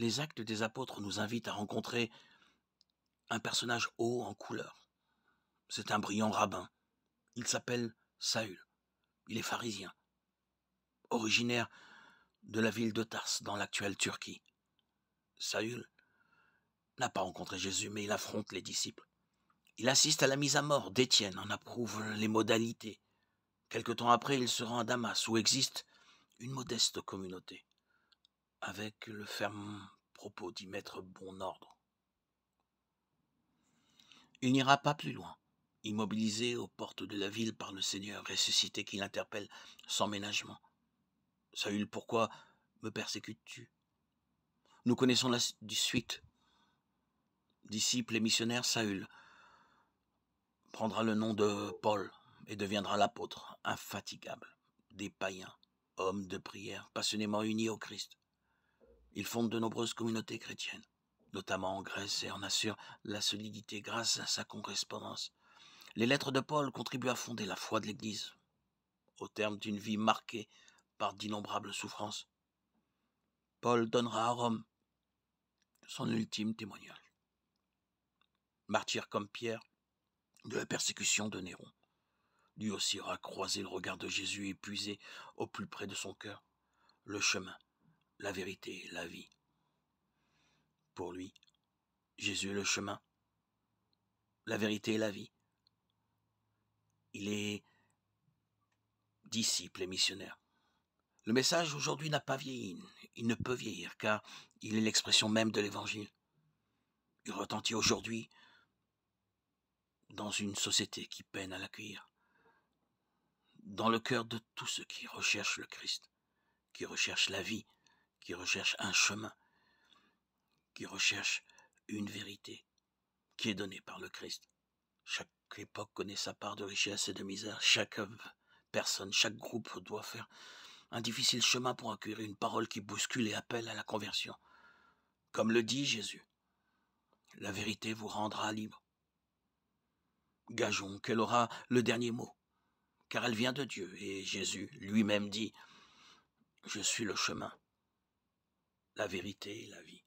les actes des apôtres nous invitent à rencontrer un personnage haut en couleur. C'est un brillant rabbin. Il s'appelle Saül. Il est pharisien, originaire de la ville de Tars dans l'actuelle Turquie. Saül n'a pas rencontré Jésus, mais il affronte les disciples. Il assiste à la mise à mort d'Étienne, en approuve les modalités. Quelque temps après, il se rend à Damas, où existe une modeste communauté avec le ferme propos d'y mettre bon ordre. Il n'ira pas plus loin, immobilisé aux portes de la ville par le Seigneur ressuscité qui l'interpelle sans ménagement. Saül, pourquoi me persécutes-tu Nous connaissons la suite. Disciple et missionnaire, Saül prendra le nom de Paul et deviendra l'apôtre, infatigable, des païens, homme de prière, passionnément uni au Christ. Il fonde de nombreuses communautés chrétiennes, notamment en Grèce, et en assure la solidité grâce à sa correspondance. Les lettres de Paul contribuent à fonder la foi de l'Église, au terme d'une vie marquée par d'innombrables souffrances. Paul donnera à Rome son ultime témoignage. Martyr comme Pierre de la persécution de Néron, lui aussi aura croisé le regard de Jésus épuisé au plus près de son cœur, le chemin la vérité, la vie. Pour lui, Jésus est le chemin, la vérité et la vie. Il est disciple et missionnaire. Le message aujourd'hui n'a pas vieilli, il ne peut vieillir car il est l'expression même de l'Évangile. Il retentit aujourd'hui dans une société qui peine à l'accueillir, dans le cœur de tous ceux qui recherchent le Christ, qui recherchent la vie, qui recherche un chemin, qui recherche une vérité qui est donnée par le Christ. Chaque époque connaît sa part de richesse et de misère. Chaque personne, chaque groupe doit faire un difficile chemin pour accueillir une parole qui bouscule et appelle à la conversion. Comme le dit Jésus, la vérité vous rendra libre. Gageons qu'elle aura le dernier mot, car elle vient de Dieu, et Jésus lui-même dit, Je suis le chemin, la vérité et la vie.